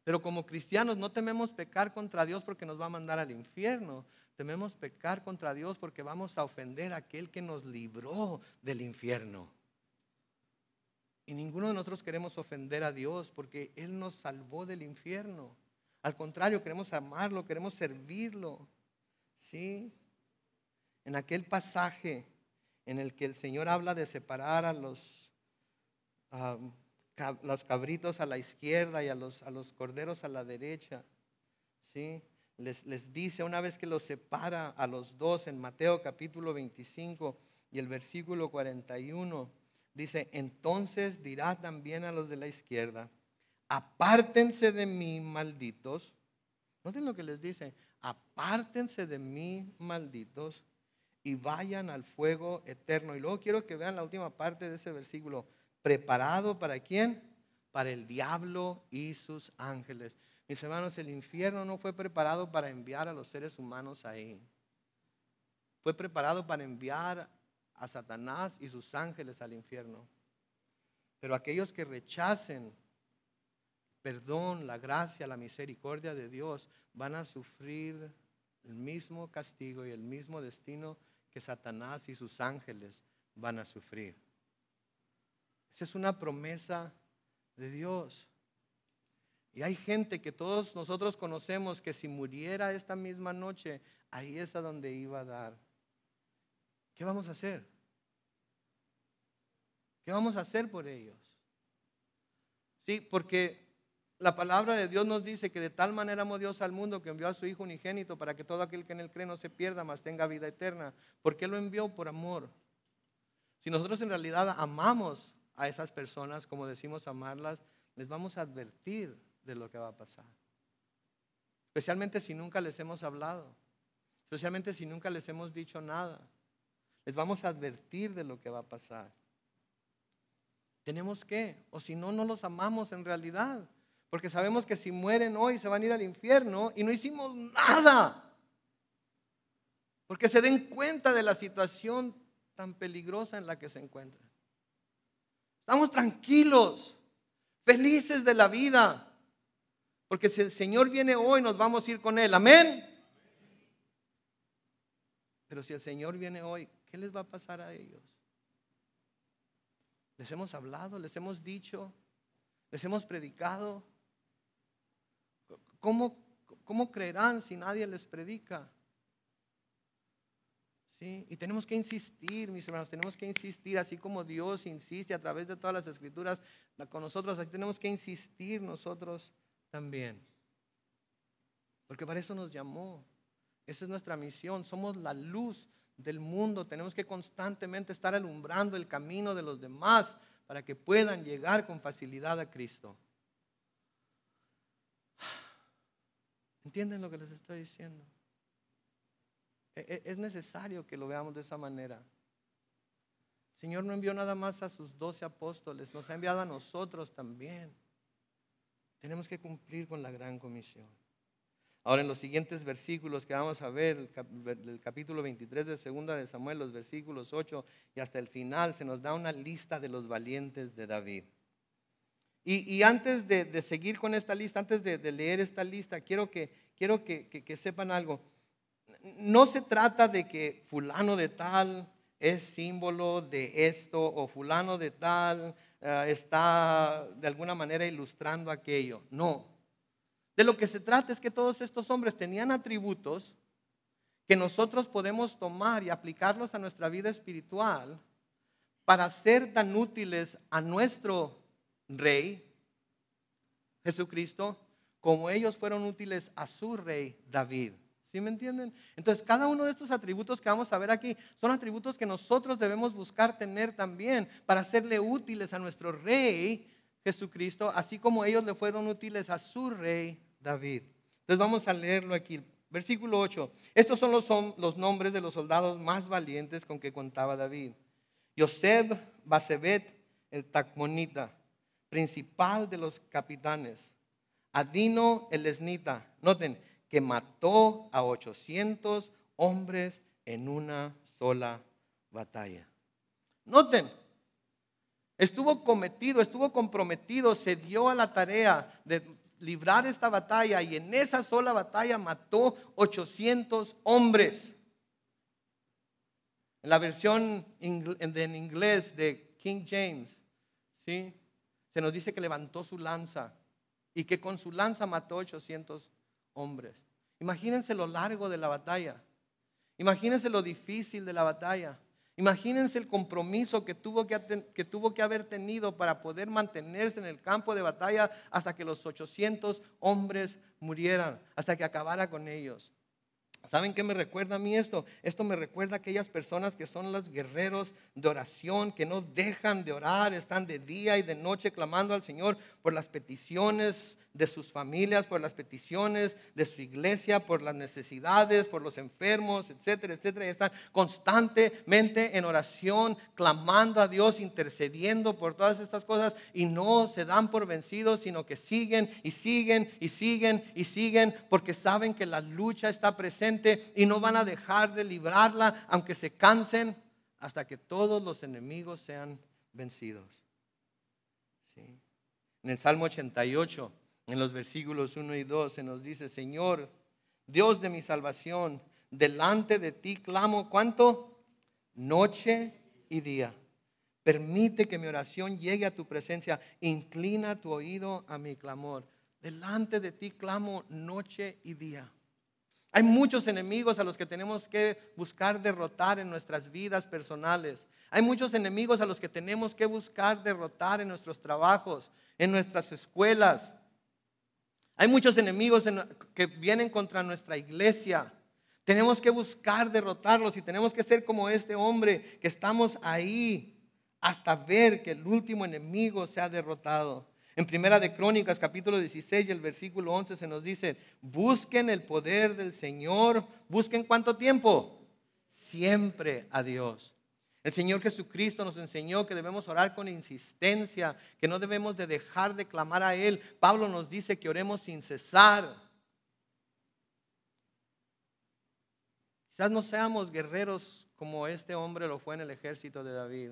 Pero como cristianos no tememos pecar contra Dios porque nos va a mandar al infierno. Tememos pecar contra Dios porque vamos a ofender a aquel que nos libró del infierno. Y ninguno de nosotros queremos ofender a Dios porque Él nos salvó del infierno. Al contrario, queremos amarlo, queremos servirlo. ¿Sí? En aquel pasaje en el que el Señor habla de separar a los a los cabritos a la izquierda y a los, a los corderos a la derecha. ¿sí? Les, les dice, una vez que los separa a los dos en Mateo capítulo 25 y el versículo 41, dice, entonces dirá también a los de la izquierda, apártense de mí, malditos. Noten lo que les dice, apártense de mí, malditos, y vayan al fuego eterno. Y luego quiero que vean la última parte de ese versículo. ¿Preparado para quién? Para el diablo y sus ángeles. Mis hermanos, el infierno no fue preparado para enviar a los seres humanos ahí. Fue preparado para enviar a Satanás y sus ángeles al infierno. Pero aquellos que rechacen perdón, la gracia, la misericordia de Dios, van a sufrir el mismo castigo y el mismo destino que Satanás y sus ángeles van a sufrir. Esa es una promesa de Dios. Y hay gente que todos nosotros conocemos que si muriera esta misma noche, ahí es a donde iba a dar. ¿Qué vamos a hacer? ¿Qué vamos a hacer por ellos? Sí, porque la palabra de Dios nos dice que de tal manera amó Dios al mundo que envió a su Hijo unigénito para que todo aquel que en él cree no se pierda, mas tenga vida eterna. ¿Por qué lo envió? Por amor. Si nosotros en realidad amamos a esas personas, como decimos amarlas, les vamos a advertir de lo que va a pasar. Especialmente si nunca les hemos hablado, especialmente si nunca les hemos dicho nada. Les vamos a advertir de lo que va a pasar. Tenemos que, o si no, no los amamos en realidad, porque sabemos que si mueren hoy se van a ir al infierno y no hicimos nada. Porque se den cuenta de la situación tan peligrosa en la que se encuentran. Estamos tranquilos, felices de la vida. Porque si el Señor viene hoy, nos vamos a ir con Él. Amén. Pero si el Señor viene hoy, ¿qué les va a pasar a ellos? Les hemos hablado, les hemos dicho, les hemos predicado. ¿Cómo, cómo creerán si nadie les predica? Y tenemos que insistir, mis hermanos, tenemos que insistir, así como Dios insiste a través de todas las escrituras con nosotros, así tenemos que insistir nosotros también. Porque para eso nos llamó. Esa es nuestra misión. Somos la luz del mundo. Tenemos que constantemente estar alumbrando el camino de los demás para que puedan llegar con facilidad a Cristo. ¿Entienden lo que les estoy diciendo? E, e, es necesario que lo veamos de esa manera. El Señor no envió nada más a sus doce apóstoles, nos ha enviado a nosotros también. Tenemos que cumplir con la gran comisión. Ahora en los siguientes versículos que vamos a ver, el capítulo 23 de segunda de Samuel, los versículos 8 y hasta el final, se nos da una lista de los valientes de David. Y, antes de, seguir con esta lista, antes de, leer esta lista, quiero que, quiero que sepan algo no se trata de que fulano de tal es símbolo de esto o fulano de tal eh, está de alguna manera ilustrando aquello. No. De lo que se trata es que todos estos hombres tenían atributos que nosotros podemos tomar y aplicarlos a nuestra vida espiritual para ser tan útiles a nuestro rey, Jesucristo, como ellos fueron útiles a su rey David. ¿Sí me entienden? Entonces, cada uno de estos atributos que vamos a ver aquí son atributos que nosotros debemos buscar tener también para serle útiles a nuestro rey Jesucristo, así como ellos le fueron útiles a su rey David. Entonces, vamos a leerlo aquí. Versículo 8. Estos son los, nombres de los soldados más valientes con que contaba David. Yoseb Basebet, el Tacmonita, principal de los capitanes. Adino, el Esnita. Noten, que mató a 800 hombres en una sola batalla. Noten, estuvo cometido, estuvo comprometido, se dio a la tarea de librar esta batalla y en esa sola batalla mató 800 hombres. En la versión en inglés de King James, se nos dice que levantó su lanza y que con su lanza mató 800 hombres hombres. Imagínense lo largo de la batalla. Imagínense lo difícil de la batalla. Imagínense el compromiso que tuvo que, que tuvo que, haber tenido para poder mantenerse en el campo de batalla hasta que los 800 hombres murieran, hasta que acabara con ellos. ¿Saben qué me recuerda a mí esto? Esto me recuerda a aquellas personas que son los guerreros de oración, que no dejan de orar, están de día y de noche clamando al Señor por las peticiones de sus familias, por las peticiones de su iglesia, por las necesidades, por los enfermos, etcétera, etcétera. Y están constantemente en oración, clamando a Dios, intercediendo por todas estas cosas y no se dan por vencidos, sino que siguen y siguen y siguen y siguen porque saben que la lucha está presente y no van a dejar de librarla aunque se cansen hasta que todos los enemigos sean vencidos. En el Salmo 88 en los versículos 1 y 2 se nos dice, Señor, Dios de mi salvación, delante de ti clamo, ¿cuánto? Noche y día. Permite que mi oración llegue a tu presencia. Inclina tu oído a mi clamor. Delante de ti clamo noche y día. Hay muchos enemigos a los que tenemos que buscar derrotar en nuestras vidas personales. Hay muchos enemigos a los que tenemos que buscar derrotar en nuestros trabajos, en nuestras escuelas, hay muchos enemigos que vienen contra nuestra iglesia. Tenemos que buscar derrotarlos y tenemos que ser como este hombre que estamos ahí hasta ver que el último enemigo se ha derrotado. En Primera de Crónicas, capítulo 16 y el versículo 11 se nos dice, busquen el poder del Señor, busquen cuánto tiempo, siempre a Dios. El Señor Jesucristo nos enseñó que debemos orar con insistencia, que no debemos de dejar de clamar a Él. Pablo nos dice que oremos sin cesar. Quizás no seamos guerreros como este hombre lo fue en el ejército de David,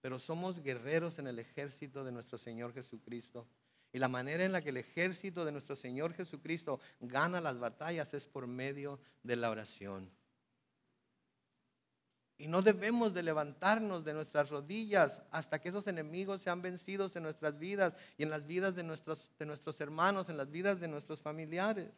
pero somos guerreros en el ejército de nuestro Señor Jesucristo. Y la manera en la que el ejército de nuestro Señor Jesucristo gana las batallas es por medio de la oración. Y no debemos de levantarnos de nuestras rodillas hasta que esos enemigos sean vencidos en nuestras vidas y en las vidas de nuestros, de nuestros hermanos, en las vidas de nuestros familiares.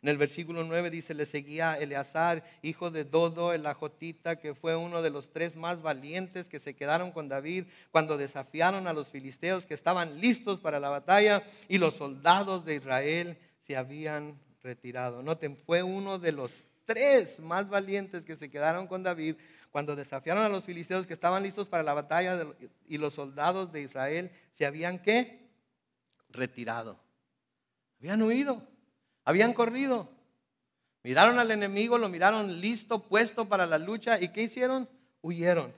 En el versículo 9 dice, le seguía Eleazar, hijo de Dodo, el ajotita, que fue uno de los tres más valientes que se quedaron con David cuando desafiaron a los filisteos que estaban listos para la batalla y los soldados de Israel se habían retirado. Noten, fue uno de los tres más valientes que se quedaron con David cuando desafiaron a los filisteos que estaban listos para la batalla y los soldados de Israel se habían qué? Retirado. Habían huido, habían corrido. Miraron al enemigo, lo miraron listo, puesto para la lucha y ¿qué hicieron? Huyeron.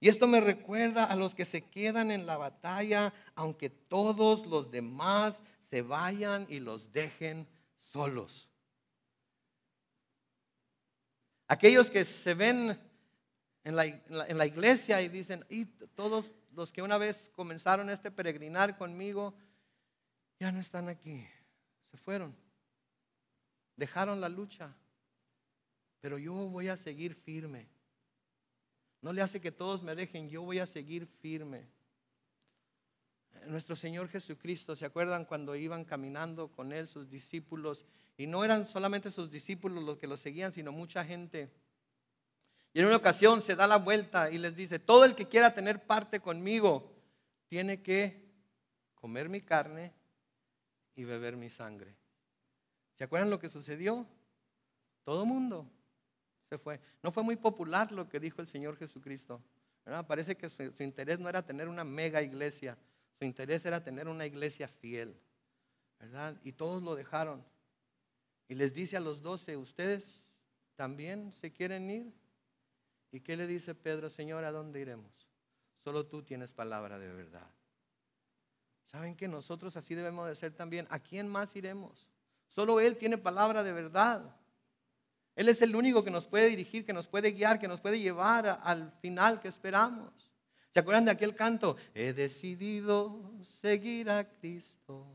Y esto me recuerda a los que se quedan en la batalla, aunque todos los demás se vayan y los dejen solos. Aquellos que se ven en la, iglesia y dicen, y todos los que una vez comenzaron este peregrinar conmigo, ya no están aquí, se fueron, dejaron la lucha, pero yo voy a seguir firme. No le hace que todos me dejen, yo voy a seguir firme. Nuestro Señor Jesucristo, ¿se acuerdan cuando iban caminando con Él sus discípulos? Y no eran solamente sus discípulos los que lo seguían, sino mucha gente. Y en una ocasión se da la vuelta y les dice, todo el que quiera tener parte conmigo tiene que comer mi carne y beber mi sangre. ¿Se acuerdan lo que sucedió? Todo mundo se fue. No fue muy popular lo que dijo el Señor Jesucristo. Parece que su, interés no era tener una mega iglesia, su interés era tener una iglesia fiel. ¿verdad? Y todos lo dejaron. Y les dice a los doce, ¿ustedes también se quieren ir? ¿Y qué le dice Pedro, Señor, a dónde iremos? Solo tú tienes palabra de verdad. ¿Saben que nosotros así debemos de ser también? ¿A quién más iremos? Solo Él tiene palabra de verdad. Él es el único que nos puede dirigir, que nos puede guiar, que nos puede llevar al final que esperamos. ¿Se acuerdan de aquel canto? He decidido seguir a Cristo.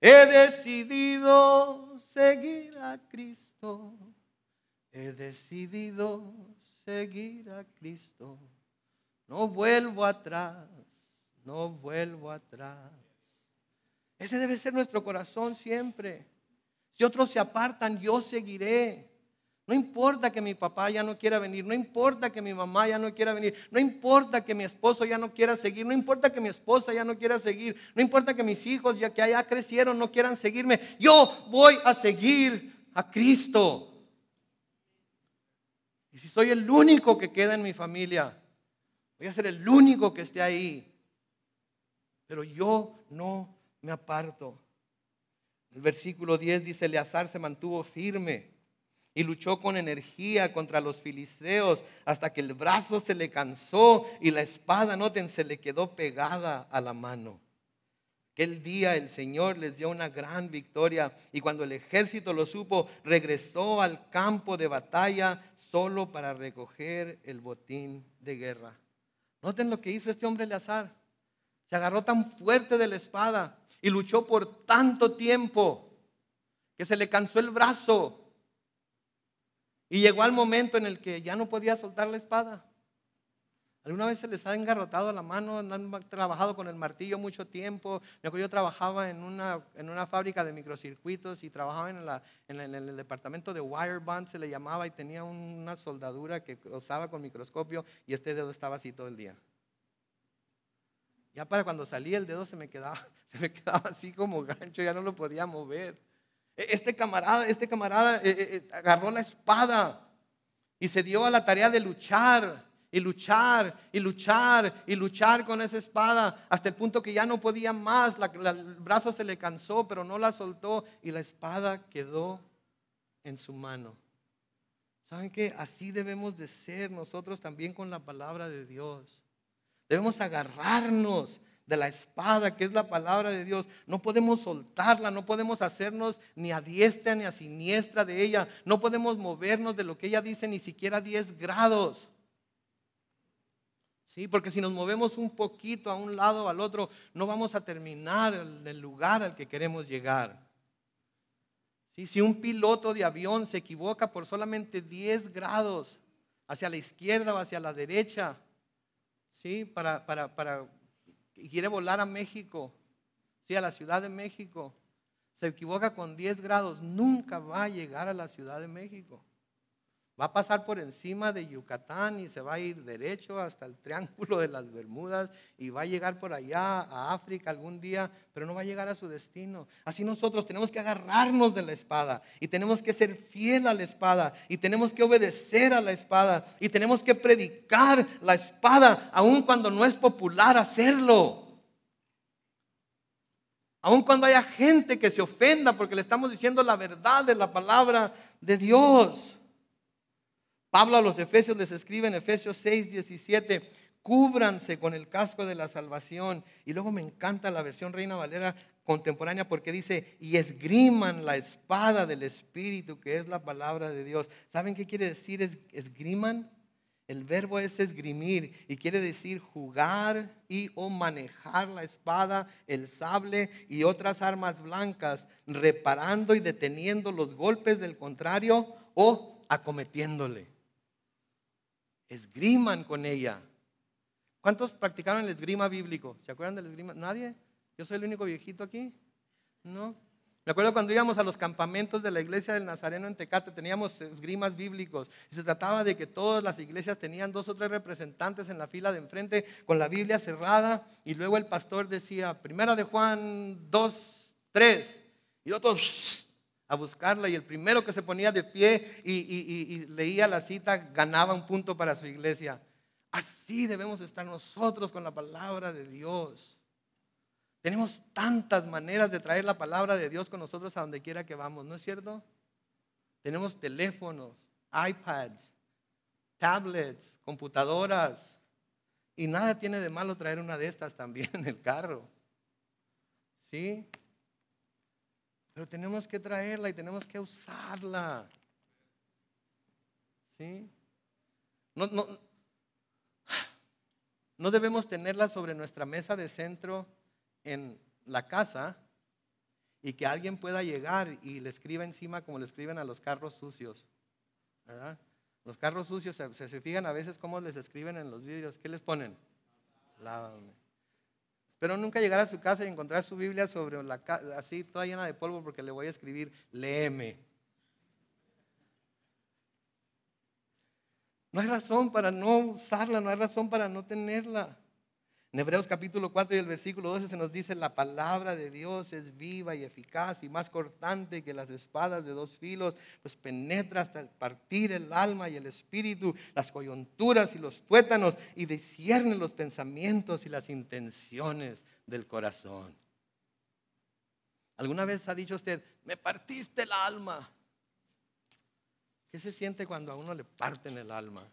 He decidido seguir a Cristo. He decidido seguir a Cristo. No vuelvo atrás, no vuelvo atrás. Ese debe ser nuestro corazón siempre. Si otros se apartan, yo seguiré. No importa que mi papá ya no quiera venir, no importa que mi mamá ya no quiera venir, no importa que mi esposo ya no quiera seguir, no importa que mi esposa ya no quiera seguir, no importa que mis hijos ya que allá crecieron no quieran seguirme, yo voy a seguir a Cristo. Y si soy el único que queda en mi familia, voy a ser el único que esté ahí. Pero yo no me aparto. El versículo 10 dice, Eleazar se mantuvo firme y luchó con energía contra los filisteos hasta que el brazo se le cansó y la espada, noten, se le quedó pegada a la mano. Aquel día el Señor les dio una gran victoria y cuando el ejército lo supo, regresó al campo de batalla solo para recoger el botín de guerra. Noten lo que hizo este hombre azar, Se agarró tan fuerte de la espada y luchó por tanto tiempo que se le cansó el brazo. Y llegó al momento en el que ya no podía soltar la espada. ¿Alguna vez se les ha engarrotado la mano? ¿Han trabajado con el martillo mucho tiempo? yo trabajaba en una, en una fábrica de microcircuitos y trabajaba en, el departamento de wire se le llamaba, y tenía una soldadura que usaba con microscopio y este dedo estaba así todo el día. Ya para cuando salí el dedo se me quedaba, se me quedaba así como gancho, ya no lo podía mover. E, este camarada, este camarada eh, eh, eh, agarró la espada y se dio a la tarea de luchar y luchar y luchar y luchar con esa espada hasta el punto que ya no podía más, el brazo se le cansó, pero no la soltó y la espada quedó en su mano. ¿Saben qué? Así debemos de ser nosotros también con la palabra de Dios. Debemos agarrarnos de la espada que es la palabra de Dios. No podemos soltarla, no podemos hacernos ni a diestra ni a siniestra de ella. No podemos movernos de lo que ella dice ni siquiera 10 grados. Sí, porque si nos movemos un poquito a un lado o al otro, no vamos a terminar en el lugar al que queremos llegar. si un piloto de avión se equivoca por solamente 10 grados hacia la izquierda o hacia la derecha, ¿sí? para, para, quiere volar a México, ¿sí? a la Ciudad de México, se equivoca con 10 grados, nunca va a llegar a la Ciudad de México. Va a pasar por encima de Yucatán y se va a ir derecho hasta el Triángulo de las Bermudas y va a llegar por allá a África algún día, pero no va a llegar a su destino. Así nosotros tenemos que agarrarnos de la espada y tenemos que ser fiel a la espada y tenemos que obedecer a la espada y tenemos que predicar la espada aun cuando no es popular hacerlo. Aun cuando haya gente que se ofenda porque le estamos diciendo la verdad de la palabra de Dios. Pablo a los Efesios les escribe en Efesios 6, 17, cúbranse con el casco de la salvación. Y luego me encanta la versión Reina Valera contemporánea porque dice, y esgriman la espada del Espíritu, que es la palabra de Dios. ¿Saben qué quiere decir es, esgriman? El verbo es esgrimir y quiere decir jugar y o manejar la espada, el sable y otras armas blancas, reparando y deteniendo los golpes del contrario o acometiéndole esgriman con ella. ¿Cuántos practicaron el esgrima bíblico? ¿Se acuerdan del esgrima? ¿Nadie? ¿Yo soy el único viejito aquí? No. Me acuerdo cuando íbamos a los campamentos de la iglesia del Nazareno en Tecate, teníamos esgrimas bíblicos. Y se trataba de que todas las iglesias tenían dos o tres representantes en la fila de enfrente con la Biblia cerrada. Y luego el pastor decía, primera de Juan 2, 3. Y otros a buscarla y el primero que se ponía de pie y, leía la cita ganaba un punto para su iglesia. Así debemos estar nosotros con la palabra de Dios. Tenemos tantas maneras de traer la palabra de Dios con nosotros a donde quiera que vamos, ¿no es cierto? Tenemos teléfonos, iPads, tablets, computadoras. Y nada tiene de malo traer una de estas también en el carro. ¿Sí? Pero tenemos que traerla y tenemos que usarla. ¿Sí? No, no, no debemos tenerla sobre nuestra mesa de centro en la casa y que alguien pueda llegar y le escriba encima como le escriben a los carros sucios. ¿verdad? Los carros sucios, se, fijan a veces cómo les escriben en los vídeos, ¿qué les ponen? Lávame. Pero nunca llegar a su casa y encontrar su Biblia sobre la así toda llena de polvo porque le voy a escribir, léeme. No hay razón para no usarla, no hay razón para no tenerla. En Hebreos capítulo 4 y el versículo 12 se nos dice, la palabra de Dios es viva y eficaz y más cortante que las espadas de dos filos, pues penetra hasta partir el alma y el espíritu, las coyunturas y los tuétanos y discierne los pensamientos y las intenciones del corazón. ¿Alguna vez ha dicho usted, me partiste el alma? ¿Qué se siente cuando a uno le parten el alma?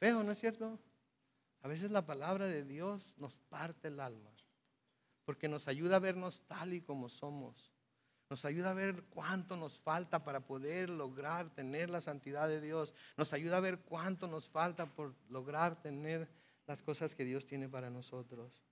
Feo, ¿no es cierto? A veces la palabra de Dios nos parte el alma, porque nos ayuda a vernos tal y como somos. Nos ayuda a ver cuánto nos falta para poder lograr tener la santidad de Dios. Nos ayuda a ver cuánto nos falta por lograr tener las cosas que Dios tiene para nosotros.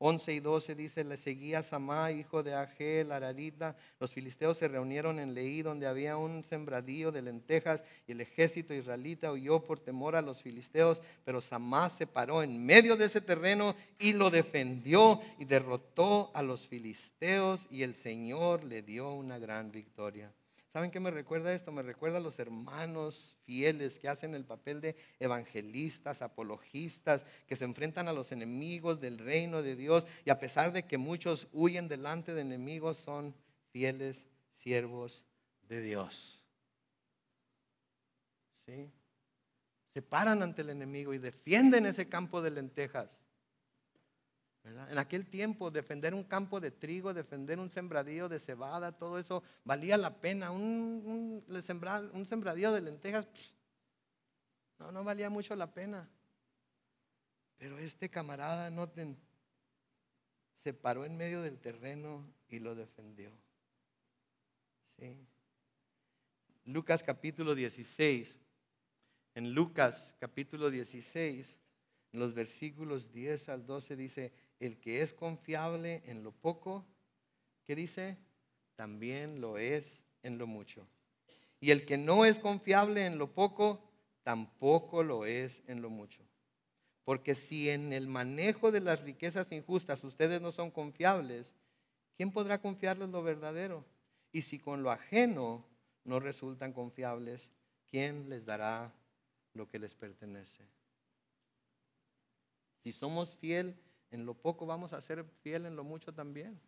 11 y 12 dice, le seguía Samá, hijo de Agel, Ararita. Los filisteos se reunieron en Leí, donde había un sembradío de lentejas, y el ejército israelita huyó por temor a los filisteos, pero Samá se paró en medio de ese terreno y lo defendió y derrotó a los filisteos, y el Señor le dio una gran victoria. ¿Saben qué me recuerda esto? Me recuerda a los hermanos fieles que hacen el papel de evangelistas, apologistas, que se enfrentan a los enemigos del reino de Dios y a pesar de que muchos huyen delante de enemigos, son fieles siervos de Dios. ¿Sí? Se paran ante el enemigo y defienden ese campo de lentejas. En aquel tiempo, defender un campo de trigo, defender un sembradío de cebada, todo eso valía la pena. Un, sembradío de lentejas, no, valía mucho la pena. Pero este camarada, noten, se paró en medio del terreno y lo defendió. Lucas capítulo 16. En Lucas capítulo 16, en los versículos 10 al 12 dice, el que es confiable en lo poco, ¿qué dice? También lo es en lo mucho. Y el que no es confiable en lo poco, tampoco lo es en lo mucho. Porque si en el manejo de las riquezas injustas ustedes no son confiables, ¿quién podrá confiarles lo verdadero? Y si con lo ajeno no resultan confiables, ¿quién les dará lo que les pertenece? Si somos fiel en lo poco vamos a ser fiel, en lo mucho también.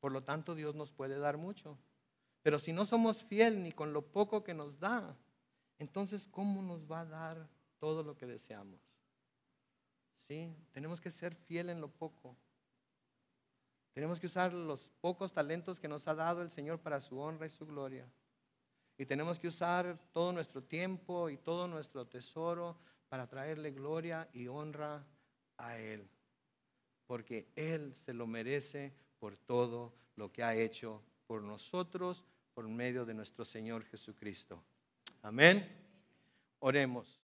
Por lo tanto, Dios nos puede dar mucho. Pero si no somos fiel ni con lo poco que nos da, entonces, ¿cómo nos va a dar todo lo que deseamos? ¿Sí? Tenemos que ser fiel en lo poco. Tenemos que usar los pocos talentos que nos ha dado el Señor para su honra y su gloria. Y tenemos que usar todo nuestro tiempo y todo nuestro tesoro para traerle gloria y honra a Él porque Él se lo merece por todo lo que ha hecho por nosotros por medio de nuestro Señor Jesucristo. Amén. Oremos.